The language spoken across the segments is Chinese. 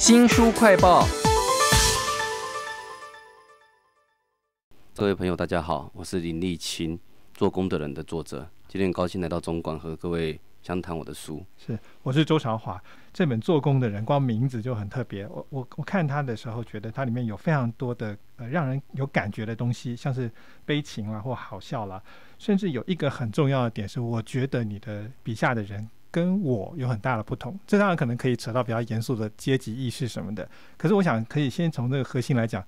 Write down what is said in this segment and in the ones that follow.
新书快报，各位朋友，大家好，我是林立清，《做工的人》的作者，今天很高兴来到中广，和各位相谈我的书。是，我是周韶华，这本《做工的人》光名字就很特别。我我我看他的时候，觉得它里面有非常多的呃让人有感觉的东西，像是悲情啦或好笑啦，甚至有一个很重要的点是，我觉得你的笔下的人。跟我有很大的不同，这当然可能可以扯到比较严肃的阶级意识什么的。可是我想可以先从这个核心来讲，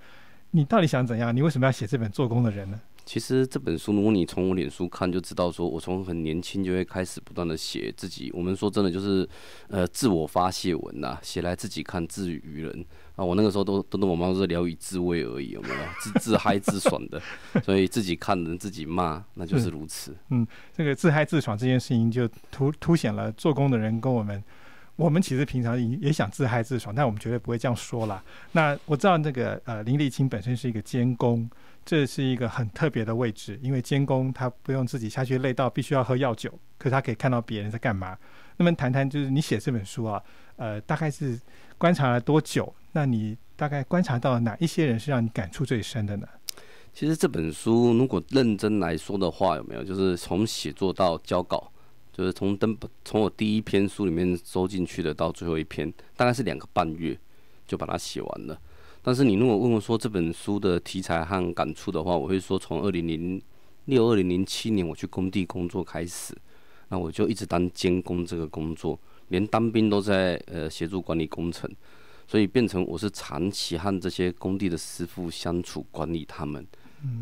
你到底想怎样？你为什么要写这本《做工的人》呢？其实这本书，如果你从我脸书看，就知道说我从很年轻就会开始不断的写自己。我们说真的就是，呃，自我发泄文呐，写来自己看，自娱人啊。我那个时候都都跟我妈都是聊以自慰而已，有没有自自嗨自爽的？所以自己看，自己骂，那就是如此。嗯，这个自嗨自爽这件事情就突凸显了做工的人跟我们，我们其实平常也也想自嗨自爽，但我们绝对不会这样说啦。那我知道那个呃林立清本身是一个监工。这是一个很特别的位置，因为监工他不用自己下去累到，必须要喝药酒，可是他可以看到别人在干嘛。那么谈谈，就是你写这本书啊，呃，大概是观察了多久？那你大概观察到哪一些人是让你感触最深的呢？其实这本书如果认真来说的话，有没有就是从写作到交稿，就是从登从我第一篇书里面收进去的到最后一篇，大概是两个半月就把它写完了。但是你如果问我说这本书的题材和感触的话，我会说从二零零六、二零零七年我去工地工作开始，那我就一直当监工这个工作，连当兵都在呃协助管理工程，所以变成我是长期和这些工地的师傅相处，管理他们。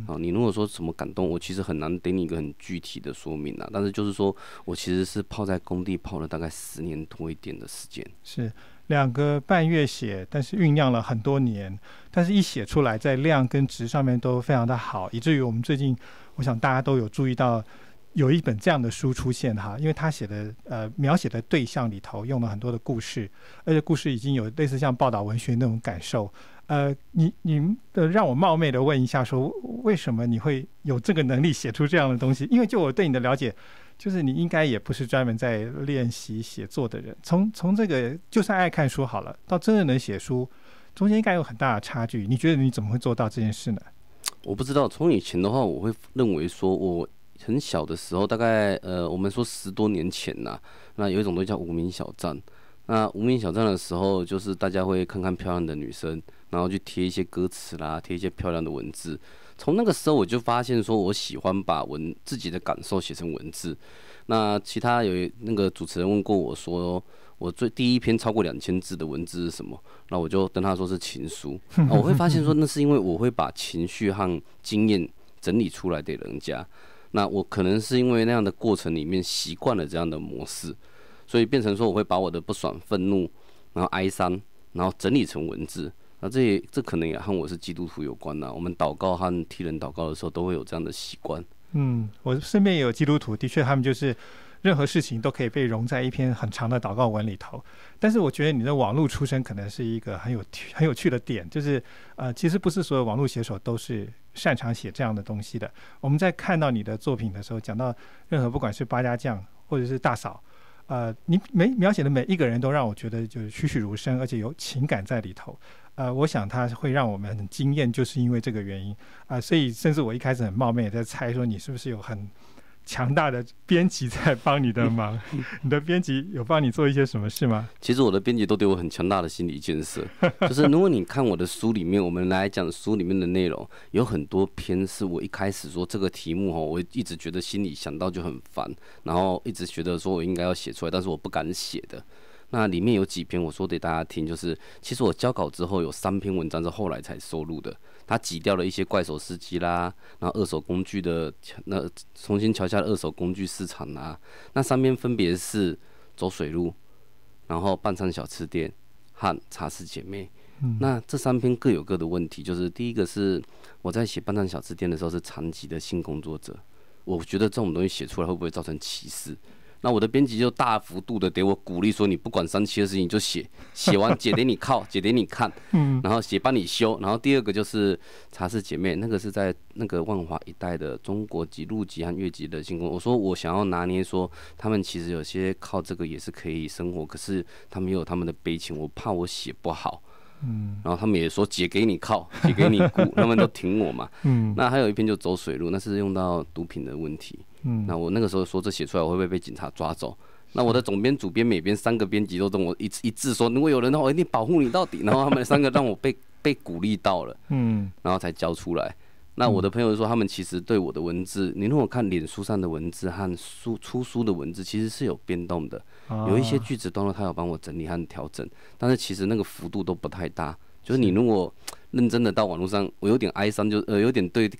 啊，你如果说什么感动，我其实很难给你一个很具体的说明啊。但是就是说我其实是泡在工地泡了大概十年多一点的时间。是。两个半月写，但是酝酿了很多年，但是一写出来，在量跟值上面都非常的好，以至于我们最近，我想大家都有注意到，有一本这样的书出现哈，因为他写的呃描写的对象里头用了很多的故事，而且故事已经有类似像报道文学那种感受，呃，你你呃让我冒昧的问一下，说为什么你会有这个能力写出这样的东西？因为就我对你的了解。就是你应该也不是专门在练习写作的人，从从这个就算爱看书好了，到真正能写书，中间应该有很大的差距。你觉得你怎么会做到这件事呢？我不知道，从以前的话，我会认为说，我很小的时候，大概呃，我们说十多年前呐，那有一种东西叫无名小站，那无名小站的时候，就是大家会看看漂亮的女生。然后去贴一些歌词啦，贴一些漂亮的文字。从那个时候我就发现，说我喜欢把文自己的感受写成文字。那其他有那个主持人问过我说，我最第一篇超过两千字的文字是什么？那我就跟他说是情书。我会发现说，那是因为我会把情绪和经验整理出来给人家。那我可能是因为那样的过程里面习惯了这样的模式，所以变成说我会把我的不爽、愤怒，然后哀伤，然后整理成文字。那这也这可能也和我是基督徒有关呐。我们祷告和替人祷告的时候，都会有这样的习惯。嗯，我身边也有基督徒，的确，他们就是任何事情都可以被融在一篇很长的祷告文里头。但是，我觉得你的网络出身可能是一个很有很有趣的点，就是呃，其实不是所有网络写手都是擅长写这样的东西的。我们在看到你的作品的时候，讲到任何不管是八家将或者是大嫂，呃，你每描写的每一个人都让我觉得就是栩栩如生，而且有情感在里头。呃，我想它会让我们很惊艳，就是因为这个原因啊。所以，甚至我一开始很冒昧在猜说，你是不是有很强大的编辑在帮你的忙？你的编辑有帮你做一些什么事吗？其实我的编辑都对我很强大的心理建设，就是如果你看我的书里面，我们来讲书里面的内容，有很多篇是我一开始说这个题目哦，我一直觉得心里想到就很烦，然后一直觉得说我应该要写出来，但是我不敢写的。那里面有几篇我说给大家听，就是其实我交稿之后有三篇文章是后来才收录的，它挤掉了一些怪手司机啦，然后二手工具的那重新桥下二手工具市场啊，那三篇分别是走水路，然后半山小吃店和茶室姐妹。那这三篇各有各的问题，就是第一个是我在写半藏小吃店的时候是残疾的性工作者，我觉得这种东西写出来会不会造成歧视？那我的编辑就大幅度的给我鼓励，说你不管三期的事情就写，写完姐给你靠，姐给你看，嗯，然后写帮你修，然后第二个就是茶室姐妹，那个是在那个万华一带的中国籍陆籍和越籍的进工我说我想要拿捏说他们其实有些靠这个也是可以生活，可是他们也有他们的悲情，我怕我写不好，嗯，然后他们也说姐给你靠，姐给你顾，他们都挺我嘛，嗯，那还有一篇就走水路，那是用到毒品的问题。嗯，那我那个时候说这写出来我会不会被警察抓走？那我的总编、主编、美编三个编辑都跟我一一致说，如果有人的话，我一定保护你到底。然后他们三个让我被 被鼓励到了，嗯，然后才交出来。那我的朋友说，他们其实对我的文字，你如果看脸书上的文字和书出书的文字，其实是有变动的，有一些句子段落他有帮我整理和调整，但是其实那个幅度都不太大。就是你如果认真的到网络上，我有点哀伤，就呃有点对。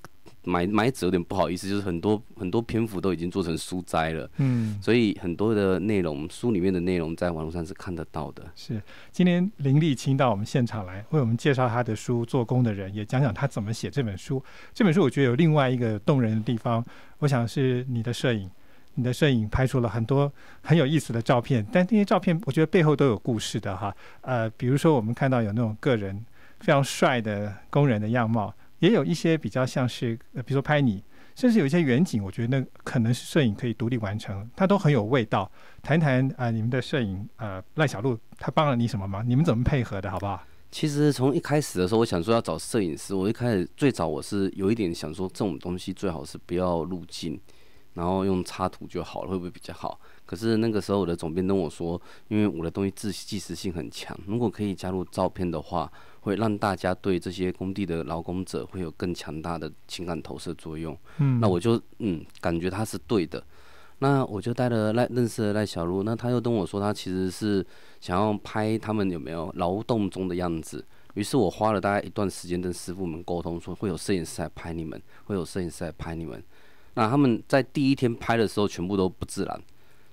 买买者有点不好意思，就是很多很多篇幅都已经做成书斋了，嗯，所以很多的内容，书里面的内容，在网络上是看得到的。是，今天林立青到我们现场来，为我们介绍他的书，做工的人也讲讲他怎么写这本书。这本书我觉得有另外一个动人的地方，我想是你的摄影，你的摄影拍出了很多很有意思的照片，但那些照片我觉得背后都有故事的哈。呃，比如说我们看到有那种个人非常帅的工人的样貌。也有一些比较像是，比如说拍你，甚至有一些远景，我觉得那可能是摄影可以独立完成，它都很有味道。谈谈啊，你们的摄影，呃，赖小璐他帮了你什么吗？你们怎么配合的，好不好？其实从一开始的时候，我想说要找摄影师，我一开始最早我是有一点想说这种东西最好是不要入镜。然后用插图就好了，会不会比较好？可是那个时候我的总编跟我说，因为我的东西自即时性很强，如果可以加入照片的话，会让大家对这些工地的劳工者会有更强大的情感投射作用。嗯，那我就嗯感觉他是对的，那我就带了赖认识的赖小璐，那他又跟我说他其实是想要拍他们有没有劳动中的样子。于是我花了大概一段时间跟师傅们沟通，说会有摄影师来拍你们，会有摄影师来拍你们。那他们在第一天拍的时候，全部都不自然，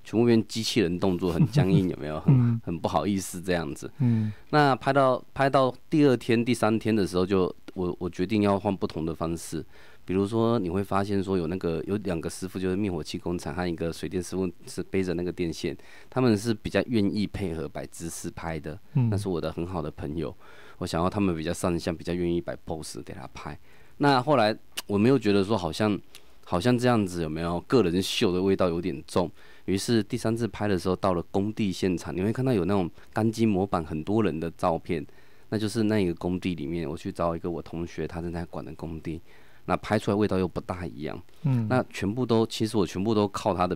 全部变机器人动作，很僵硬，有没有？很很不好意思这样子。嗯。那拍到拍到第二天、第三天的时候，就我我决定要换不同的方式，比如说你会发现说有那个有两个师傅，就是灭火器工厂和一个水电师傅，是背着那个电线，他们是比较愿意配合摆姿势拍的。嗯。那是我的很好的朋友，我想要他们比较上相，比较愿意摆 pose 给他拍。那后来我没有觉得说好像。好像这样子有没有？个人秀的味道有点重。于是第三次拍的时候，到了工地现场，你会看到有那种钢筋模板很多人的照片，那就是那一个工地里面，我去找一个我同学，他正在管的工地，那拍出来味道又不大一样。嗯，那全部都其实我全部都靠他的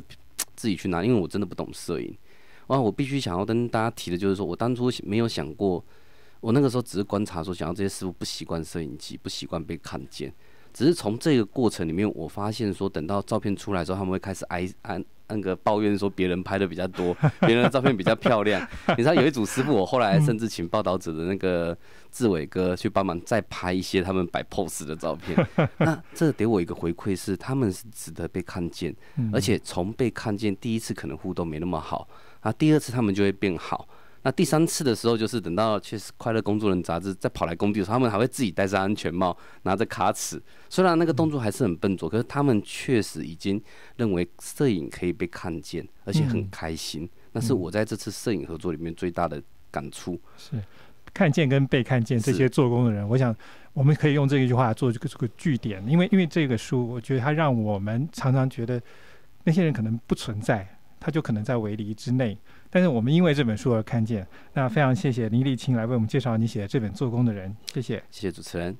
自己去拿，因为我真的不懂摄影。哇，我必须想要跟大家提的就是说，我当初没有想过，我那个时候只是观察说，想要这些师傅不习惯摄影机，不习惯被看见。只是从这个过程里面，我发现说，等到照片出来之后，他们会开始挨按那个抱怨说别人拍的比较多，别人的照片比较漂亮。你知道有一组师傅，我后来甚至请报道者的那个志伟哥去帮忙再拍一些他们摆 pose 的照片。那这给我一个回馈是，他们是值得被看见，而且从被看见第一次可能互动没那么好，啊，第二次他们就会变好。那第三次的时候，就是等到确实《快乐工作人》杂志再跑来工地的时候，他们还会自己戴上安全帽，拿着卡尺。虽然那个动作还是很笨拙，可是他们确实已经认为摄影可以被看见，而且很开心。那是我在这次摄影合作里面最大的感触。是看见跟被看见这些做工的人，我想我们可以用这一句话做这个这个据点，因为因为这个书，我觉得它让我们常常觉得那些人可能不存在，他就可能在围篱之内。但是我们因为这本书而看见，那非常谢谢林立青来为我们介绍你写的这本《做工的人》，谢谢，谢谢主持人。